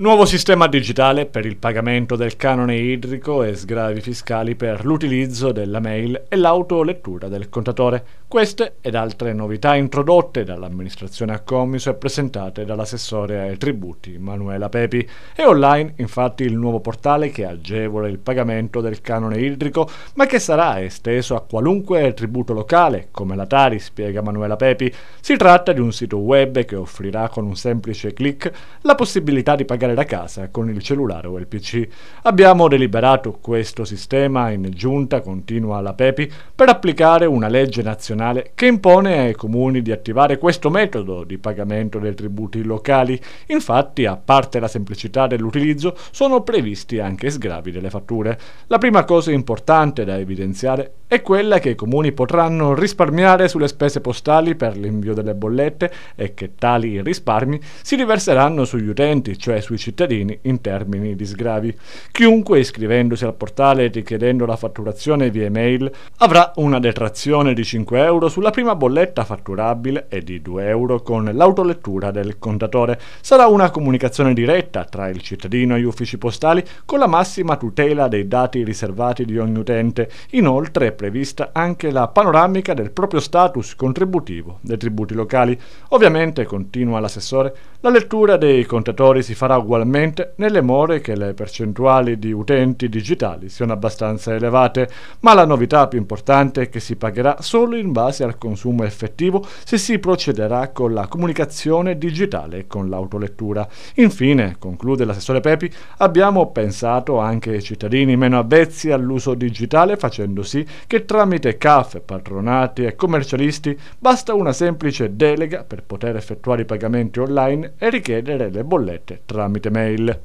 Nuovo sistema digitale per il pagamento del canone idrico e sgravi fiscali per l'utilizzo della mail e l'autolettura del contatore. Queste ed altre novità introdotte dall'amministrazione a commiso e presentate dall'assessore ai tributi Manuela Pepi. È online infatti il nuovo portale che agevola il pagamento del canone idrico ma che sarà esteso a qualunque tributo locale, come la Tari spiega Manuela Pepi. Si tratta di un sito web che offrirà con un semplice clic la possibilità di pagare giocare da casa con il cellulare o il PC. Abbiamo deliberato questo sistema in giunta, continua la Pepi, per applicare una legge nazionale che impone ai comuni di attivare questo metodo di pagamento dei tributi locali. Infatti, a parte la semplicità dell'utilizzo, sono previsti anche sgravi delle fatture. La prima cosa importante da evidenziare è quella che i comuni potranno risparmiare sulle spese postali per l'invio delle bollette e che tali risparmi si riverseranno sugli utenti, cioè sui cittadini, in termini di sgravi. Chiunque iscrivendosi al portale e richiedendo la fatturazione via email avrà una detrazione di 5 euro sulla prima bolletta fatturabile e di 2 euro con l'autolettura del contatore. Sarà una comunicazione diretta tra il cittadino e gli uffici postali con la massima tutela dei dati riservati di ogni utente. Inoltre prevista anche la panoramica del proprio status contributivo dei tributi locali. Ovviamente, continua l'assessore, la lettura dei contatori si farà ugualmente nelle more che le percentuali di utenti digitali siano abbastanza elevate, ma la novità più importante è che si pagherà solo in base al consumo effettivo se si procederà con la comunicazione digitale e con l'autolettura. Infine, conclude l'assessore Pepi, abbiamo pensato anche ai cittadini meno avvezzi all'uso digitale facendo sì che tramite CAF, patronati e commercialisti basta una semplice delega per poter effettuare i pagamenti online e richiedere le bollette tramite mail.